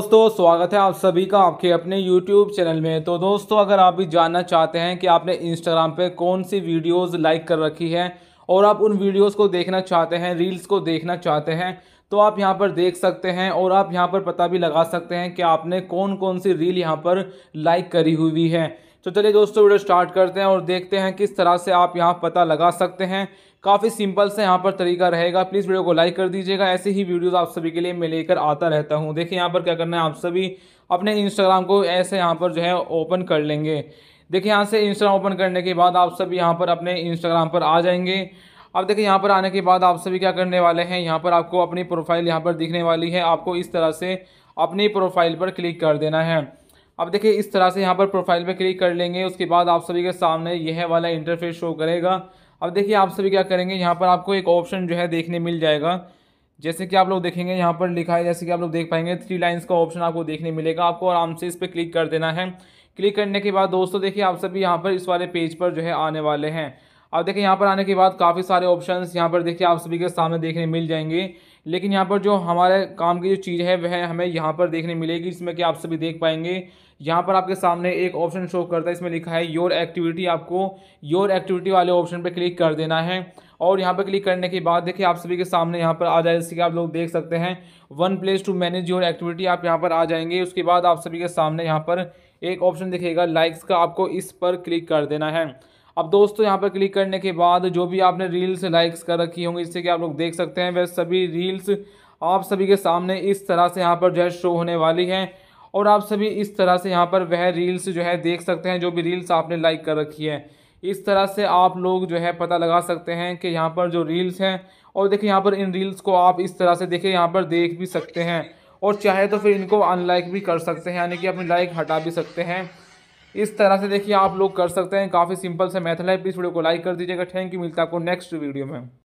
दोस्तों स्वागत है आप सभी का आपके अपने YouTube चैनल में तो दोस्तों अगर आप भी जानना चाहते हैं कि आपने Instagram पे कौन सी वीडियोस लाइक कर रखी है और आप उन वीडियोस को देखना चाहते हैं रील्स को देखना चाहते हैं तो आप यहाँ पर देख सकते हैं और आप यहाँ पर पता भी लगा सकते हैं कि आपने कौन कौन सी रील यहाँ पर लाइक करी हुई है तो चलिए दोस्तों वीडियो स्टार्ट करते हैं और देखते हैं किस तरह से आप यहाँ पता लगा सकते हैं काफ़ी सिंपल से यहाँ पर तरीका रहेगा प्लीज़ वीडियो को लाइक कर दीजिएगा ऐसे ही वीडियोस आप सभी के लिए मैं लेकर आता रहता हूँ देखिए यहाँ पर क्या करना है आप सभी अपने इंस्टाग्राम को ऐसे यहाँ पर जो है ओपन कर लेंगे देखिए यहाँ से इंस्टाग्राम ओपन करने के बाद आप सभी यहाँ पर अपने इंस्टाग्राम पर आ जाएंगे अब देखिए यहाँ पर आने के बाद आप सभी क्या करने वाले हैं यहाँ पर आपको अपनी प्रोफाइल यहाँ पर दिखने वाली है आपको इस तरह से अपनी प्रोफाइल पर क्लिक कर देना है अब देखिए इस तरह से यहाँ पर प्रोफाइल पर क्लिक कर लेंगे उसके बाद आप सभी के सामने यह वाला इंटरफेस शो करेगा अब देखिए आप सभी क्या करेंगे यहाँ पर आपको एक ऑप्शन जो है देखने मिल जाएगा जैसे कि आप लोग देखेंगे यहाँ पर लिखा है जैसे कि आप लोग देख पाएंगे थ्री लाइन्स का ऑप्शन आपको देखने मिलेगा आपको आराम से इस पर क्लिक कर देना है क्लिक करने के बाद दोस्तों देखिए आप सभी यहाँ पर इस वाले पेज पर जो है आने वाले हैं अब देखिए यहाँ पर आने के बाद काफ़ी सारे ऑप्शन यहाँ पर देखिए आप सभी के सामने देखने मिल जाएंगे लेकिन यहाँ पर जो हमारे काम की जो चीज़ है वह हमें यहाँ पर देखने मिलेगी जिसमें कि आप सभी देख पाएंगे यहाँ पर आपके सामने एक ऑप्शन शो करता है इसमें लिखा है योर एक्टिविटी आपको योर एक्टिविटी वाले ऑप्शन पर क्लिक कर देना है और यहाँ पर क्लिक करने के बाद देखिए आप सभी के सामने यहाँ पर आ जाए जैसे कि आप लोग देख सकते हैं one place to manage your activity आप यहाँ पर आ जाएंगे उसके बाद आप सभी के सामने यहाँ पर एक ऑप्शन दिखेगा लाइक्स का आपको इस पर क्लिक कर देना है अब दोस्तों यहाँ पर क्लिक करने के बाद जो भी आपने रील्स लाइक्स कर रखी होंगी जिससे कि आप लोग देख सकते हैं वह सभी रील्स आप सभी के सामने इस तरह से यहाँ पर जो है शो होने वाली हैं और आप सभी इस तरह से यहाँ पर वह रील्स जो है देख सकते हैं जो भी रील्स आपने लाइक कर रखी है इस तरह से आप लोग जो है पता लगा सकते हैं कि यहाँ पर जो रील्स हैं और देखिए यहाँ पर इन रील्स को आप इस तरह से देखिए यहाँ पर देख भी सकते हैं और चाहे तो फिर इनको अनलाइक भी कर सकते हैं यानी कि अपनी लाइक हटा भी सकते हैं इस तरह से देखिए आप लोग कर सकते हैं काफ़ी सिंपल से मेथड है प्लीज़ वीडियो को लाइक कर दीजिएगा थैंक यू मिलता है आपको नेक्स्ट वीडियो में